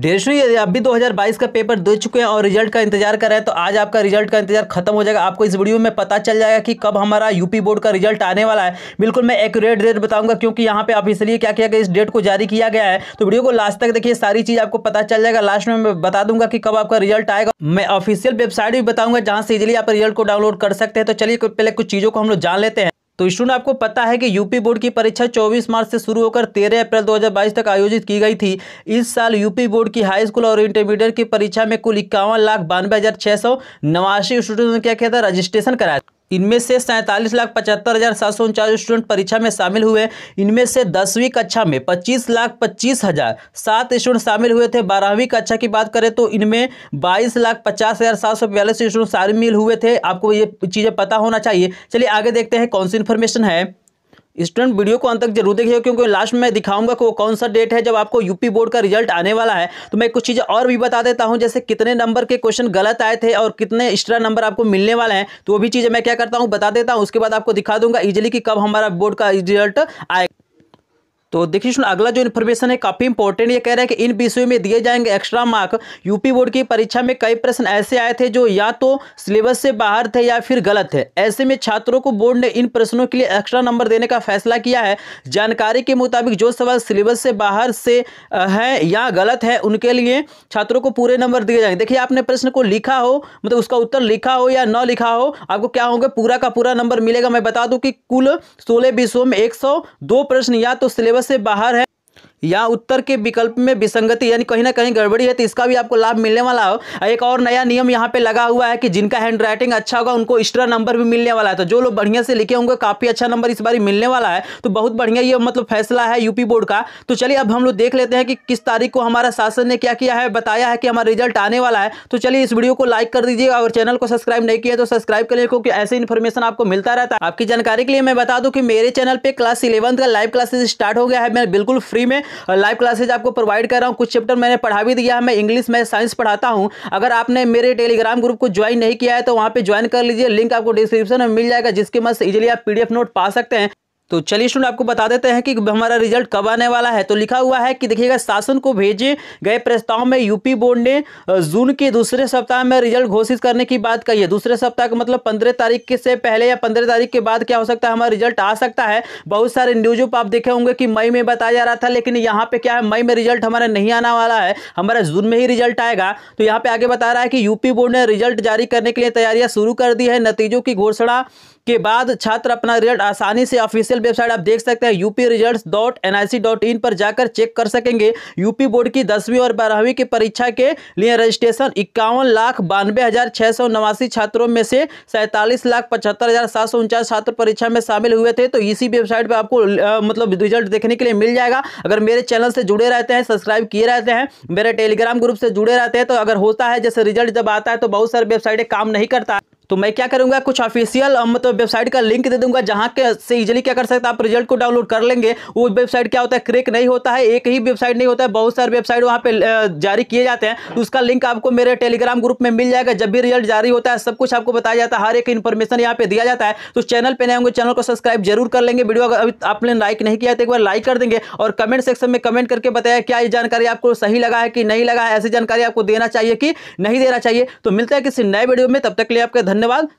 डेढ़ी यदि आप भी 2022 का पेपर दे चुके हैं और रिजल्ट का इंतजार कर रहे हैं तो आज आपका रिजल्ट का इंतजार खत्म हो जाएगा आपको इस वीडियो में पता चल जाएगा कि कब हमारा यूपी बोर्ड का रिजल्ट आने वाला है बिल्कुल मैं एक्यूरेट डेट बताऊंगा क्योंकि यहाँ पे आप इसलिए क्या किया गया इस डेट को जारी किया गया है तो वीडियो को लास्ट तक देखिए सारी चीज़ आपको पता चल जाएगा लास्ट में मैं बता दूंगा कि कब आपका रिजल्ट आएगा मैं ऑफिशियल वेबसाइट भी बताऊंगा जहां से इजिली आप रिजल्ट को डाउनलोड कर सकते हैं तो चलिए पहले कुछ चीज़ों को हम लोग जान लेते हैं तो स्टूडेंट आपको पता है कि यूपी बोर्ड की परीक्षा 24 मार्च से शुरू होकर 13 अप्रैल 2022 तक आयोजित की गई थी इस साल यूपी बोर्ड की हाई स्कूल और इंटरमीडिएट की परीक्षा में कुल इक्यावन लाख बानवे हज़ार छह सौ नवासी स्टूडेंट ने क्या किया था रजिस्ट्रेशन कराया इनमें से सैंतालीस लाख पचहत्तर हज़ार सात सौ उनचास स्टूडेंट परीक्षा में शामिल हुए इनमें से दसवीं कक्षा में पच्चीस लाख पच्चीस हज़ार सात स्टूडेंट शामिल हुए थे बारहवीं कक्षा की बात करें तो इनमें बाईस लाख पचास हज़ार सात सौ बयालीस स्टूडेंट शामिल हुए थे आपको ये चीज़ें पता होना चाहिए चलिए आगे देखते हैं कौन सी इन्फॉर्मेशन है स्टूडेंट वीडियो को अंत तक जरूर देखिएगा क्योंकि लास्ट में दिखाऊंगा कि वो कौन सा डेट है जब आपको यूपी बोर्ड का रिजल्ट आने वाला है तो मैं कुछ चीज़ें और भी बता देता हूं जैसे कितने नंबर के क्वेश्चन गलत आए थे और कितने एक्स्ट्रा नंबर आपको मिलने वाले हैं तो वो भी चीज़ें मैं क्या करता हूँ बता देता हूँ उसके बाद आपको दिखा दूंगा ईजिली कि कब हमारा बोर्ड का रिजल्ट आएगा तो देखिए सुन अगला जो इन्फॉर्मेशन है काफ़ी इंपॉर्टेंट ये कह रहा है कि इन विषयों में दिए जाएंगे एक्स्ट्रा मार्क यूपी बोर्ड की परीक्षा में कई प्रश्न ऐसे आए थे जो या तो सिलेबस से बाहर थे या फिर गलत है ऐसे में छात्रों को बोर्ड ने इन प्रश्नों के लिए एक्स्ट्रा नंबर देने का फैसला किया है जानकारी के मुताबिक जो सवाल सिलेबस से बाहर से हैं या गलत है उनके लिए छात्रों को पूरे नंबर दिए जाएंगे देखिए आपने प्रश्न को लिखा हो मतलब उसका उत्तर लिखा हो या न लिखा हो आपको क्या होगा पूरा का पूरा नंबर मिलेगा मैं बता दूं कि कुल सोलह विषयों में एक प्रश्न या तो सिलेबस से बाहर है यहाँ उत्तर के विकल्प में विसंगति यानी कहीं ना कहीं गड़बड़ी है तो इसका भी आपको लाभ मिलने वाला हो एक और नया नियम यहाँ पे लगा हुआ है कि जिनका हैंड राइटिंग अच्छा होगा उनको एक्स्ट्रा नंबर भी मिलने वाला है तो जो लोग बढ़िया से लिखे होंगे काफ़ी अच्छा नंबर इस बार मिलने वाला है तो बहुत बढ़िया ये मतलब फैसला है यूपी बोर्ड का तो चलिए अब हम लोग देख लेते हैं कि किस तारीख को हमारा शासन ने क्या किया है बताया है कि हमारा रिजल्ट आने वाला है तो चलिए इस वीडियो को लाइक कर दीजिए और चैनल को सब्सक्राइब नहीं किया तो सब्सक्राइब कर लिए क्योंकि ऐसे इन्फॉर्मेशन आपको मिलता रहता है आपकी जानकारी के लिए मैं बता दूँ कि मेरे चैनल पर क्लास इलेवंथ का लाइव क्लासेस स्टार्ट हो गया है मैं बिल्कुल फ्री में लाइव क्लासेज आपको प्रोवाइड कर रहा हूँ कुछ चैप्टर मैंने पढ़ा भी दिया है मैं इंग्लिश में साइंस पढ़ाता हूँ अगर आपने मेरे टेलीग्राम ग्रुप को ज्वाइन नहीं किया है तो वहाँ पर ज्वाइन कर लीजिए लिंक आपको डिस्क्रिप्शन में मिल जाएगा जिसके मत इजिली आप पी नोट पा सकते हैं तो चलिए स्टूडेंट आपको बता देते हैं कि हमारा रिजल्ट कब आने वाला है तो लिखा हुआ है कि देखिएगा शासन को भेजे गए प्रस्ताव में यूपी बोर्ड ने जून के दूसरे सप्ताह में रिजल्ट घोषित करने की बात कही है दूसरे सप्ताह का मतलब पंद्रह तारीख के से पहले या पंद्रह तारीख के बाद क्या हो सकता है हमारा रिजल्ट आ सकता है बहुत सारे न्यूजों पर आप देखे होंगे कि मई में बताया जा रहा था लेकिन यहाँ पे क्या है मई में रिजल्ट हमारा नहीं आने वाला है हमारा जून में ही रिजल्ट आएगा तो यहाँ पे आगे बता रहा है कि यूपी बोर्ड ने रिजल्ट जारी करने के लिए तैयारियां शुरू कर दी है नतीजों की घोषणा के बाद छात्र अपना रिजल्ट आसानी से ऑफिशियल ऑफिशियल वेबसाइट आप देख सकते हैं UP result dot N I C dot in पर जाकर चेक कर सकेंगे यूपी बोर्ड की दसवीं और बारहवीं की परीक्षा के लिए रजिस्ट्रेशन इक्यावन लाख बानवे हजार छः सौ नवासी छात्रों में से सैंतालीस लाख पचहत्तर हजार सात सौ उनचास छात्र परीक्षा में शामिल हुए थे तो इसी वेबसाइट पर आपको मतलब रिजल्ट देखने के लिए मिल जाएगा अगर मेरे चैनल से जुड़े रहते हैं सब्सक्राइब किए रहते हैं मेरे टेलीग्राम ग्रुप से जुड़े रहते हैं तो अगर होता है जैसे रिजल्ट जब आता है तो बहुत सारी वेबसाइटें काम नहीं करता है। तो मैं क्या करूँगा कुछ ऑफिशियल मतलब वेबसाइट का लिंक दे दूंगा जहाँ के से इजीली क्या कर सकते हैं आप रिजल्ट को डाउनलोड कर लेंगे वो वेबसाइट क्या होता है क्रेक नहीं होता है एक ही वेबसाइट नहीं होता है बहुत सारे वेबसाइट वहां पर जारी किए जाते हैं तो उसका लिंक आपको मेरे टेलीग्राम ग्रुप में मिल जाएगा जब भी रिजल्ट जारी होता है सब कुछ आपको बताया जाता है हर एक इन्फॉर्मेशन यहाँ पे दिया जाता है तो चैनल पर नए होंगे चैनल को सब्सक्राइब जरूर कर लेंगे वीडियो अगर अभी आपने लाइक नहीं किया तो एक बार लाइक कर देंगे और कमेंट सेक्शन में कमेंट करके बताया क्या ये जानकारी आपको सही लगा है कि नहीं लगा है ऐसी जानकारी आपको देना चाहिए कि नहीं देना चाहिए तो मिलता है किसी नए वीडियो में तब तक लिए आपका धन्यवाद धन्यवाद